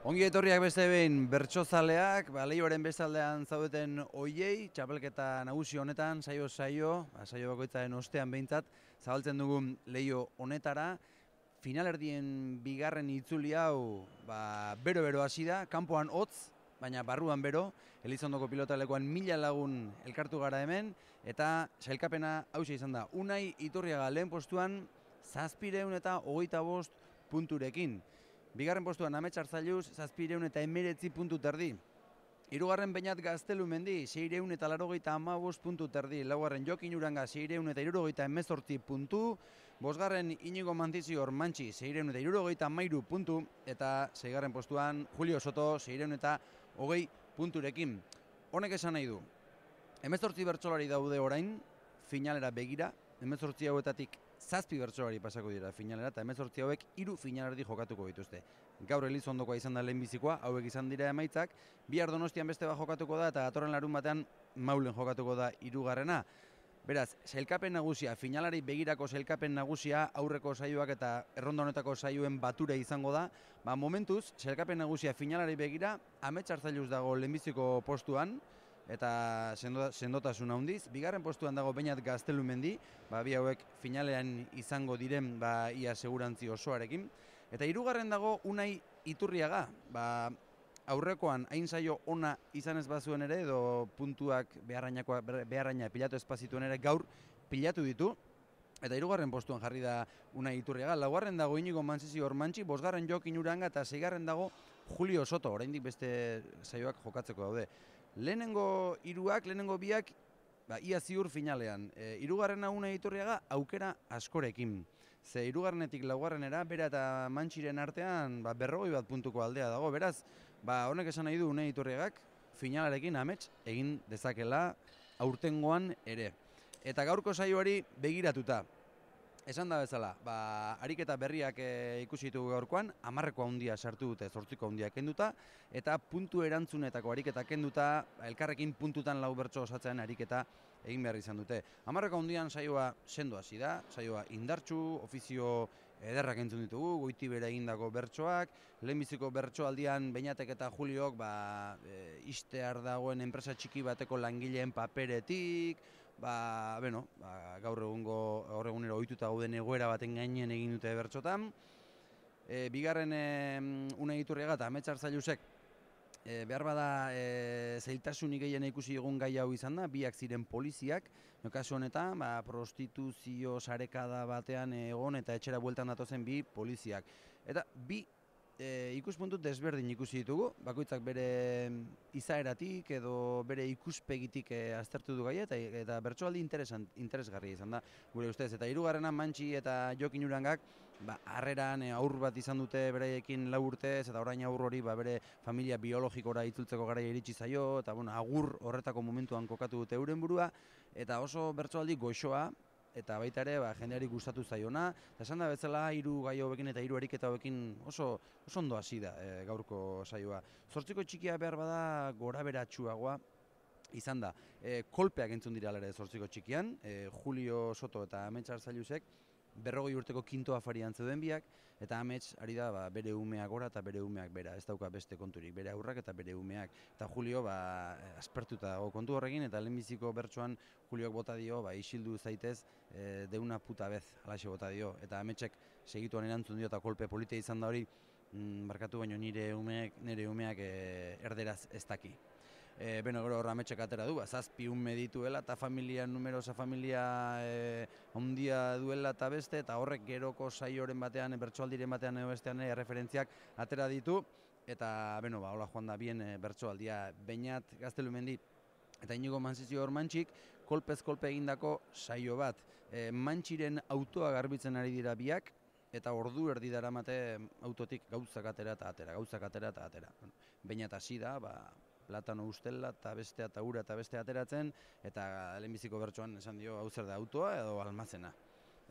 Ongi etorriak beste behin bertsozaleak, ba, lehioaren beste aldean zaudeten oiei, txapelketa nagusi honetan, saio saio, ba, saio bakoitzaren ostean behintzat, zabaltzen dugu leio honetara, finalerdien bigarren itzuli hau ba, bero bero hasi da, kanpoan hotz, baina barruan bero, Elizondoko pilotalekoan mila lagun elkartu gara hemen, eta sailkapena hausia izan da, unai iturriaga lehen postuan, zazpireun eta hogeita bost punturekin. Bigarren postuan Amets zailuz, zazpireun eta emiretzi puntu terdi. Irugarren bainat gaztelu mendi, seireun eta laro gaita puntu terdi. Laugarren jokin uranga, seireun eta iruro emezorti puntu. Bosgarren inigo mantizi hor mantzi, seireun eta iruro mairu puntu. Eta zeigarren postuan Julio Soto, seireun eta hogei punturekin. Honek esan nahi du. Emezorti bertsolari daude orain, finalera begira. Emezorti hauetatik zazpi bertsolari pasako dira finalera eta hemezortzi hauek hiru finalerdi jokatuko dituzte. Gaur eliz ondokoa izan da lehenbizikoa hauek izan dira emaitzak, bi Donostian beste bat jokatuko da eta atorren larun batean maulen jokatuko da irugarrena. Beraz, selkapen nagusia, finalari begirako selkapen nagusia, aurreko saioak eta errondo honetako saioen batura izango da. Ba, momentuz, selkapen nagusia, finalari begira, ametsartzailuz zailuz dago lehenbiziko postuan, eta sendotasun handiz. Bigarren postuan dago Beinat Gaztelumendi, ba bi hauek finalean izango diren ba ia segurantzi osoarekin. Eta hirugarren dago Unai Iturriaga, ba aurrekoan hain saio ona izan ez bazuen ere edo puntuak beharrainako beharraina pilatu espazituen ere gaur pilatu ditu. Eta hirugarren postuan jarri da Unai Iturriaga, laugarren dago Inigo Mantzizi Ormantzi, bosgarren Jokin Uranga eta zeigarren dago Julio Soto, oraindik beste saioak jokatzeko daude lehenengo iruak, lehenengo biak, ba, ia ziur finalean. E, irugarren aguna editoriaga aukera askorekin. Ze irugarrenetik laugarrenera, bera eta mantxiren artean ba, berrogoi bat puntuko aldea dago. Beraz, ba, honek esan nahi du une editoriagak, finalarekin amets egin dezakela aurtengoan ere. Eta gaurko saioari begiratuta, esan da bezala, ba, ariketa berriak eh, ikusi ditugu gaurkoan, amarreko handia sartu dute zortziko hundia kenduta, eta puntu erantzunetako ariketa kenduta, ba, elkarrekin puntutan lau bertso osatzen ariketa egin behar izan dute. Amarreko hundian saioa sendo hasi da, saioa indartsu, ofizio ederrak entzun ditugu, goiti bere egindako bertsoak, lehenbiziko bertsoaldian, aldian, eta juliok, ba, e, eh, iste ardagoen enpresa txiki bateko langileen paperetik, ba, beno, ba, gaur egungo gaur egunero ohituta gauden egoera baten gainen egin dute bertsotan. E, bigarren e, une iturriaga ta ametsar zailusek e, behar bada e, zeiltasunik gehiena ikusi egun gai hau izan da, biak ziren poliziak, no honetan, ba, prostituzio sarekada batean egon eta etxera bueltan datozen bi poliziak. Eta bi e, ikuspuntu desberdin ikusi ditugu, bakoitzak bere izaeratik edo bere ikuspegitik e, aztertu du gaia eta eta bertsoaldi interesant interesgarri izan da. Gure ustez eta hirugarrena Mantxi eta Jokin Urangak ba harreran e, aur bat izan dute beraiekin lau urtez eta orain aur hori ba, bere familia biologikora itultzeko gara iritsi zaio eta bueno agur horretako momentuan kokatu dute euren burua eta oso bertsoaldi goxoa eta baita ere ba, jendeari gustatu zaiona. Eta esan da bezala hiru gai hobekin eta hiru ariketa hobekin oso, oso ondo hasi da e, gaurko saioa. Zortziko txikia behar bada gora izan da, e, kolpeak entzun dira lera zortziko txikian, e, Julio Soto eta Ametsa Arzailusek, berrogei urteko kintoa fari antzeuden biak, eta amets ari da ba, bere umeak gora eta bere umeak bera, ez dauka beste konturik, bere aurrak eta bere umeak. Eta Julio, ba, dago kontu horrekin, eta lehenbiziko bertsoan Julioak bota dio, ba, isildu zaitez, e, deuna puta bez, alaxe bota dio. Eta ametsek segituan erantzun dio eta kolpe polite izan da hori, mm, barkatu baino nire umeak, nire umeak eh, erderaz ez daki e, beno, gero horra metxek atera du, azazpi ba, medituela eta familia, numerosa familia e, eh, ondia duela eta beste, eta horrek geroko saioren batean, bertsoaldiren batean edo bestean referentziak atera ditu, eta, beno, ba, hola joan da bien e, eh, bertsoaldia bainat gaztelu mendi, eta inigo manzizio hor mantxik, kolpez kolpe egindako saio bat. E, mantxiren autoa garbitzen ari dira biak, eta ordu erdi daramate autotik gauzak atera eta atera, gauzak atera eta atera. Baina eta da, ba, platano ustela eta bestea eta ura eta beste ateratzen eta lehenbiziko bertsoan esan dio hau da autoa edo almatzena.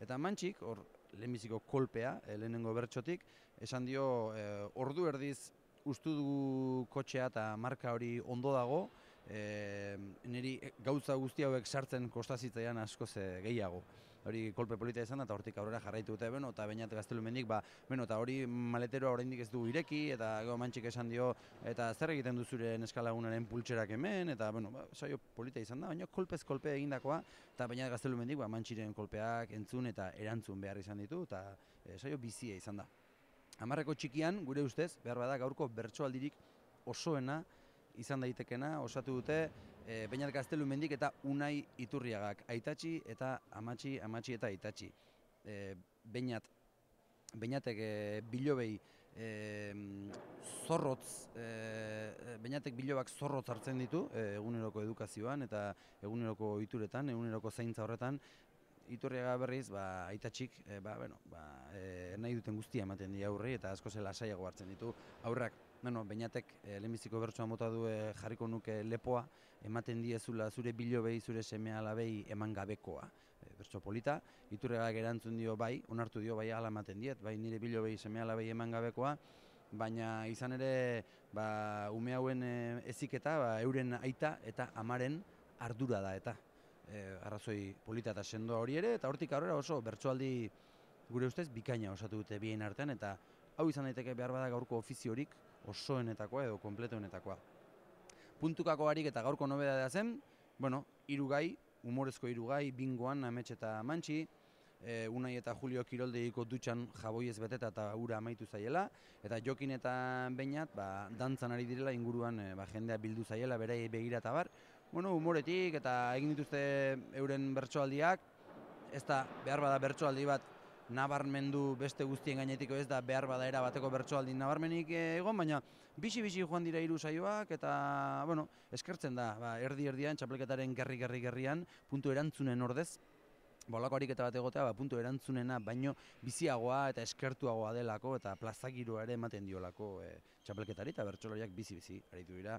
Eta mantxik, hor lehenbiziko kolpea, eh, lehenengo bertxotik, esan dio e, ordu erdiz ustu dugu kotxea eta marka hori ondo dago, e, niri gauza guzti hauek sartzen kostazitean asko ze gehiago hori kolpe polita izan eta hortik aurrera jarraitu dute beno eta beinat gaztelumendik ba beno eta hori maleteroa oraindik ez du ireki eta go mantzik esan dio eta zer egiten du zure eskalagunaren pultserak hemen eta beno ba saio polita izan da baina kolpez kolpe egindakoa eta beinat gaztelumendik ba mantziren kolpeak entzun eta erantzun behar izan ditu eta e, saio bizia izan da Amarreko txikian gure ustez behar bada gaurko bertsoaldirik osoena izan daitekena osatu dute e, Beñat Gaztelu mendik eta Unai Iturriagak, Aitatxi eta Amatxi, Amatxi eta Aitatxi. E, Beñat Beñatek e, bilobei e, zorrotz e, e Beñatek bilobak zorrotz hartzen ditu eguneroko edukazioan eta eguneroko ohituretan, eguneroko zaintza horretan Iturriaga berriz, ba, aitatxik, e, ba, bueno, ba, e, nahi duten guztia ematen di aurri, eta asko zela saiago hartzen ditu. Aurrak Bueno, bainatek, e, eh, lehenbiziko bertsoa mota du eh, jarriko nuke lepoa, ematen diezula zure bilobei, zure seme eman gabekoa. E, bertso polita, iturrega gerantzun dio bai, onartu dio bai ala ematen diet, bai nire bilobei, seme alabei eman gabekoa, baina izan ere ba, ume hauen e, eta ba, euren aita eta amaren ardura da eta e, arrazoi polita eta sendoa hori ere, eta hortik aurrera oso bertsoaldi gure ustez bikaina osatu dute bien artean, eta hau izan daiteke behar bada gaurko ofiziorik, osoenetakoa edo kompletoenetakoa. Puntukako harik eta gaurko nobeda da zen, bueno, irugai, humorezko irugai, bingoan, ametxe eta mantxi, e, unai eta Julio Kiroldeiko dutxan jaboiez beteta eta ura amaitu zaiela, eta jokin eta bainat, ba, dantzan ari direla inguruan e, ba, jendea bildu zaiela, bere begira bar, bueno, umoretik eta egin dituzte euren bertsoaldiak, ez da behar bada bertsoaldi bat nabarmendu beste guztien gainetiko ez da behar badaera era bateko bertsoaldi nabarmenik egon, baina bizi bizi joan dira hiru saioak eta bueno, eskertzen da, ba, erdi erdian txapelketaren gerri gerri gerrian puntu erantzunen ordez Bolako ba, ariketa bat egotea, ba, puntu erantzunena, baino biziagoa eta eskertuagoa delako eta plazagirua ere ematen diolako e, txapelketari eta bertsolariak bizi-bizi aritu dira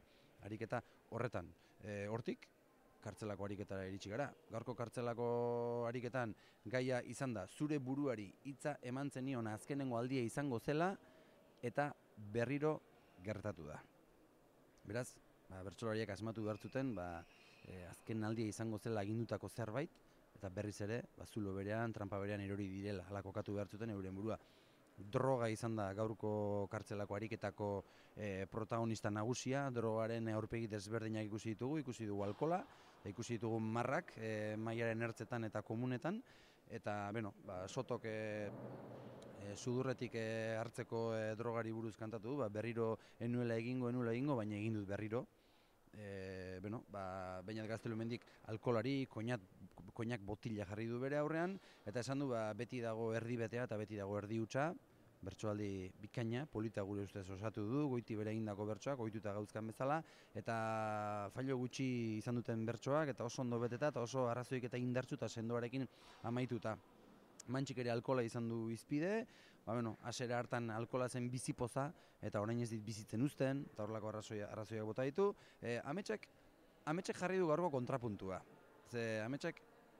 ariketa horretan. Eh, hortik, kartzelako ariketara iritsi gara. Gaurko kartzelako ariketan gaia izan da zure buruari hitza emantzen nion azkenengo aldia izango zela eta berriro gertatu da. Beraz, ba, bertsolariak asmatu behar zuten, ba, e, azken aldia izango zela agindutako zerbait, eta berriz ere, ba, zulo berean, trampa berean erori direla, halako katu behar euren burua droga izan da gaurko kartzelako ariketako e, protagonista nagusia, drogaren aurpegi desberdinak ikusi ditugu, ikusi dugu alkola, eta ikusi ditugu marrak, e, eh, maiaren ertzetan eta komunetan, eta, bueno, ba, sotok e, e, sudurretik e, hartzeko e, drogari buruz kantatu, ba, berriro enuela egingo, enuela egingo, baina egin dut berriro. E, bueno, ba, gaztelu alkolari, koinat, koinak botila jarri du bere aurrean, eta esan du ba, beti dago erdi betea eta beti dago erdi utxa, bertsoaldi bikaina, polita gure ustez osatu du, goiti bere egindako bertsoak, goituta gauzkan bezala, eta failo gutxi izan duten bertsoak, eta oso ondo beteta, eta oso arrazoik eta indartzu eta sendoarekin amaituta. Mantxik ere alkola izan du izpide, ba, bueno, asera hartan alkola zen bizipoza, eta orain ez dit bizitzen uzten, eta horrelako arrazoia, arrazoiak bota ditu. E, eh, ametxek, jarri du gaurko kontrapuntua. Ze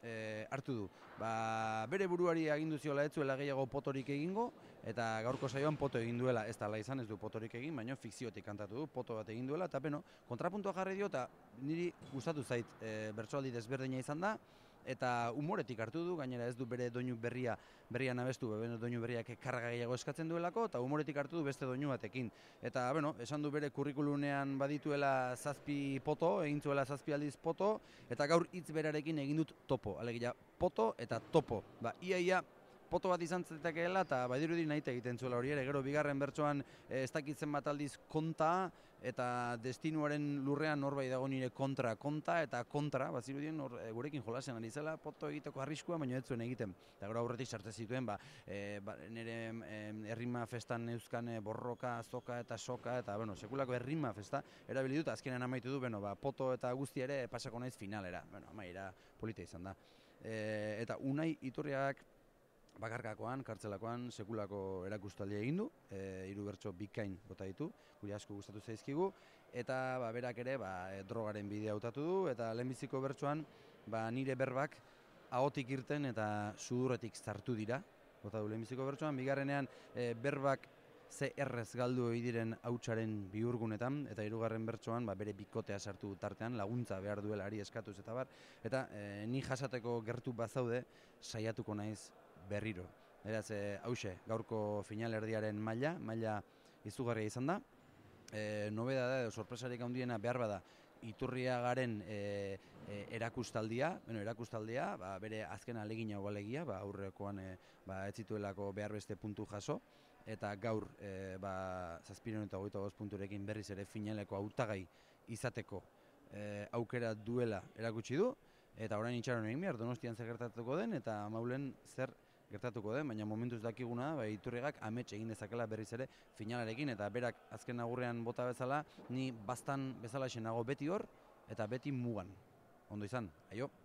e, hartu du. Ba, bere buruari agindu ziola ez zuela gehiago potorik egingo, eta gaurko saioan poto egin duela, ez da la izan ez du potorik egin, baina fikziotik kantatu du, poto bat egin duela, eta beno, kontrapuntua jarri dio, eta niri gustatu zait e, eh, bertsoaldi desberdina izan da, eta umoretik hartu du, gainera ez du bere doinu berria berria nabestu, bueno, doinu berriak karga gehiago eskatzen duelako, eta umoretik hartu du beste doinu batekin. Eta, bueno, esan du bere kurrikulunean badituela zazpi poto, egin zuela zazpi aldiz poto, eta gaur hitz berarekin egin dut topo, alegia poto eta topo. Ba, ia, ia, poto bat izan zetekeela eta badirudi nahi egiten zuela hori ere, gero bigarren bertsoan eh, ez dakitzen bat aldiz konta eta destinuaren lurrean norbai dago nire kontra konta eta kontra, bazirudien hor eh, gurekin jolasen ari zela poto egiteko arriskua baina ez zuen egiten. Eta gero aurretik sartze zituen, ba, e, nire e, errima festan euskan borroka, zoka eta soka eta bueno, sekulako errima festa erabili dut azkenen amaitu du, bueno, ba, poto eta guzti ere pasako naiz finalera. Bueno, amaira polita izan da. eta unai iturriak bakarkakoan, kartzelakoan, sekulako erakustaldi egin du, e, hiru bertso bikain bota ditu, guri asko gustatu zaizkigu, eta ba, berak ere ba, e, drogaren bidea hautatu du, eta lehenbiziko bertsoan ba, nire berbak ahotik irten eta sudurretik zartu dira, bota du lehenbiziko bertsoan, bigarrenean e, berbak ze errez galdu egin diren hautsaren bihurgunetan, eta hirugarren bertsoan ba, bere bikotea sartu tartean, laguntza behar duela eskatuz eta bar, eta e, ni jasateko gertu bazaude, saiatuko naiz berriro. Beraz, eh, hause, gaurko finalerdiaren maila, maila izugarria izan da. E, eh, nobeda da, edo sorpresarik handiena behar bada, iturria garen eh, erakustaldia, bueno, erakustaldia, ba, bere azken alegina ogalegia, ba, aurrekoan ba, ez zituelako behar beste puntu jaso, eta gaur, e, ba, zazpiren eta goita goz punturekin berriz ere finaleko hautagai izateko e, aukera duela erakutsi du, eta orain itxaron egin behar, donostian zer den, eta maulen zer gertatuko den, baina momentuz dakiguna, bai amets egin dezakela berriz ere finalarekin, eta berak azken nagurrean bota bezala, ni baztan bezala xenago nago beti hor, eta beti mugan. Ondo izan, aio!